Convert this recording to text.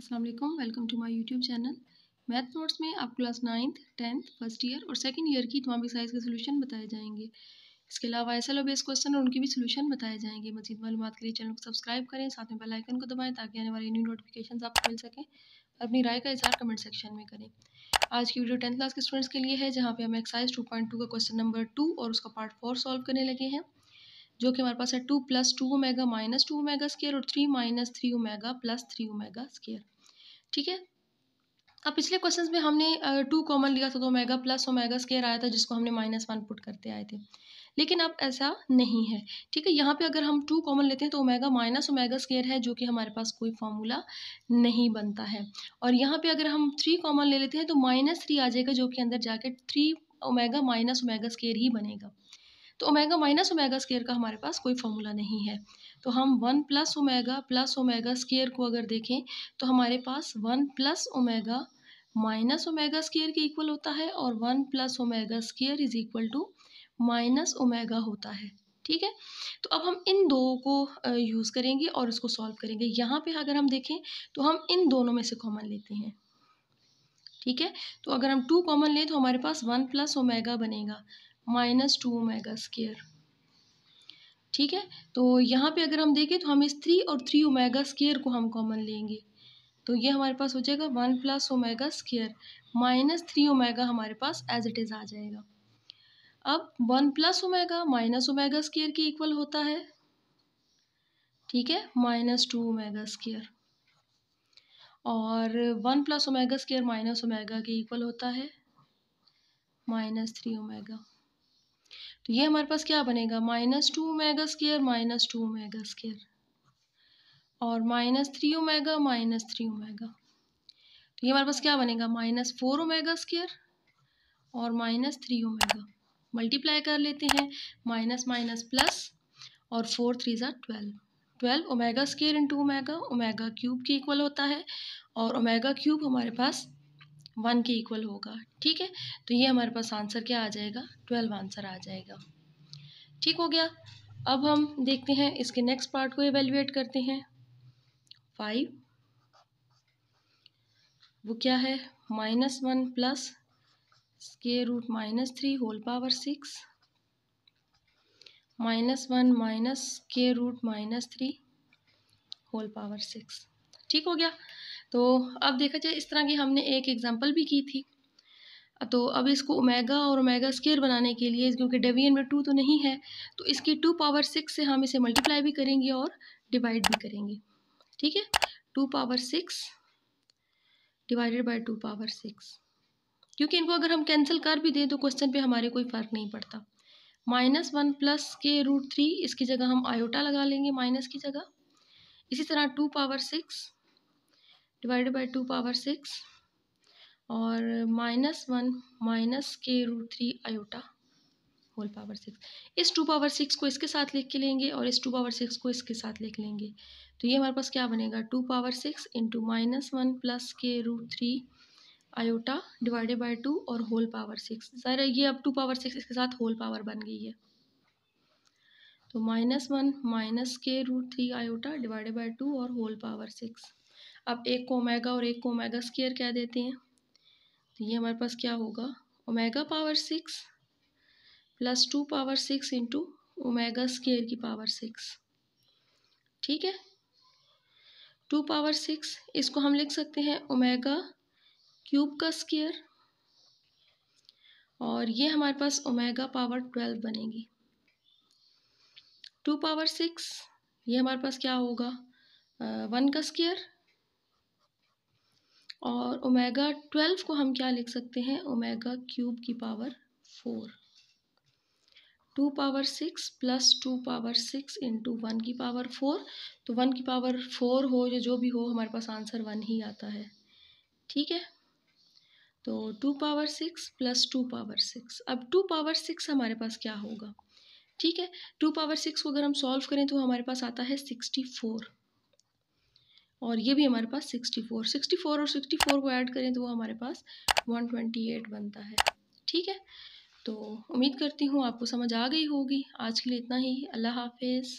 Aslam welcome to my YouTube channel math notes में आप class ninth tenth first year और second year की तमाम एक्साइज के सोल्यूशन बताए जाएंगे इसके अलावा एस एल बेस क्वेश्चन और उनके भी सोल्यूशन बताए जाएंगे मजीद मालूम के लिए चैनल को सब्सक्राइब करें साथ में बेलाइकन को दबाएँ ताकि आने वाली न्यू नोटिफिकेशन आपको मिल सकें अपनी राय का इजहार कमेंट सेक्शन में करें आज की वीडियो टेंथ क्लास के स्टूडेंट्स के लिए है जहाँ पर हम एक्साइज टू पॉइंट टू का क्वेश्चन नंबर टू और उसका पार्ट फोर सॉल्व करने लगे हैं जो कि हमारे पास है two plus two omega minus two omega square और three minus three omega plus three omega square ठीक है अब पिछले क्वेश्चन में हमने टू कॉमन लिया था तो ओमेगा प्लस ओमेगा स्केयर आया था जिसको हमने माइनस वन पुट करते आए थे लेकिन अब ऐसा नहीं है ठीक है यहाँ पे अगर हम टू कॉमन लेते हैं तो ओमेगा माइनस ओमेगा स्केयर है जो कि हमारे पास कोई फॉर्मूला नहीं बनता है और यहाँ पे अगर हम थ्री कॉमन ले लेते हैं तो माइनस थ्री आ जाएगा जो कि अंदर जाके three omega minus omega square ही बनेगा तो ओमेगा माइनस ओमेगा स्केयर का हमारे पास कोई फॉर्मूला नहीं है तो हम one plus omega plus omega square को अगर देखें तो हमारे पास one plus omega minus omega square के इक्वल होता है और one plus omega square is equal to minus omega होता है ठीक है तो अब हम इन दो को यूज़ करेंगे और इसको सॉल्व करेंगे यहाँ पे अगर हम देखें तो हम इन दोनों में से कॉमन लेते हैं ठीक है तो अगर हम टू कॉमन लें तो हमारे पास वन प्लस ओमेगा बनेगा माइनस टू ओमेगा स्केयर ठीक है तो यहाँ पे अगर हम देखें तो हम इस थ्री और थ्री ओमेगा स्केयर को हम कॉमन लेंगे तो ये हमारे पास हो जाएगा one plus omega square minus three omega हमारे पास एज इट इज़ आ जाएगा अब one plus omega minus omega square के इक्वल होता है ठीक है माइनस टू ओमेगा स्केयर और one plus omega square minus omega के इक्वल होता है माइनस थ्री ओमेगा तो ये हमारे पास क्या बनेगा minus two omega square minus two omega square और minus three omega minus three omega तो ये हमारे पास क्या बनेगा माइनस फोर ओमेगा स्केयर और माइनस थ्री ओमेगा मल्टीप्लाई कर लेते हैं माइनस माइनस प्लस और फोर थ्री ज़ा twelve twelve omega square into omega omega cube के इक्वल होता है और ओमेगा क्यूब हमारे पास वन के इक्वल होगा ठीक है तो ये हमारे पास आंसर क्या आ जाएगा ट्वेल्व आंसर आ जाएगा ठीक हो गया अब हम देखते हैं इसके नेक्स्ट पार्ट को एवेल्युएट करते हैं फाइव वो क्या है माइनस वन प्लस के root minus three whole power six minus one minus के root minus three whole power six ठीक हो गया तो अब देखा जाए इस तरह की हमने एक एग्ज़ाम्पल भी की थी तो अब इसको ओमेगा और ओमेगा स्केयर बनाने के लिए क्योंकि डेवियन में टू तो नहीं है तो इसकी टू पावर सिक्स से हम इसे मल्टीप्लाई भी करेंगे और डिवाइड भी करेंगे ठीक है two power six divided by two power six क्योंकि इनको अगर हम कैंसिल कर भी दें तो क्वेश्चन पे हमारे कोई फ़र्क नहीं पड़ता माइनस वन प्लस के रूट थ्री इसकी जगह हम आयोटा लगा लेंगे माइनस की जगह इसी तरह two power six divided by two power six और माइनस वन माइनस के root three iota whole power six इस टू पावर सिक्स को इसके साथ लिख के लेंगे और इस टू पावर सिक्स को इसके साथ लिख लेंगे तो ये हमारे पास क्या बनेगा two power six into minus one plus के root three iota divided by two और होल पावर सिक्स सर ये अब टू पावर सिक्स इसके साथ होल पावर बन गई है तो माइनस वन माइनस के root three iota divided by two और होल पावर सिक्स अब एक को ओमेगा और एक को ओमेगा स्केयर कह देते हैं तो ये हमारे पास क्या होगा omega power six plus two power six into omega square की पावर सिक्स ठीक है टू पावर सिक्स इसको हम लिख सकते हैं ओमेगा क्यूब का स्केयर और ये हमारे पास ओमेगा पावर ट्वेल्व बनेगी टू पावर सिक्स ये हमारे पास क्या होगा वन का स्केयर और ओमेगा ट्वेल्व को हम क्या लिख सकते हैं ओमेगा क्यूब की power four two power six plus two power six into one की पावर फोर तो वन की पावर फोर हो या जो भी हो हमारे पास आंसर वन ही आता है ठीक है तो two power six plus two power six अब टू पावर सिक्स हमारे पास क्या होगा ठीक है टू पावर सिक्स को अगर हम सॉल्व करें तो हमारे पास आता है सिक्सटी फोर और ये भी हमारे पास 64 64 और 64 को ऐड करें तो वो हमारे पास 128 बनता है ठीक है तो उम्मीद करती हूँ आपको समझ आ गई होगी आज के लिए इतना ही अल्लाह हाफिज़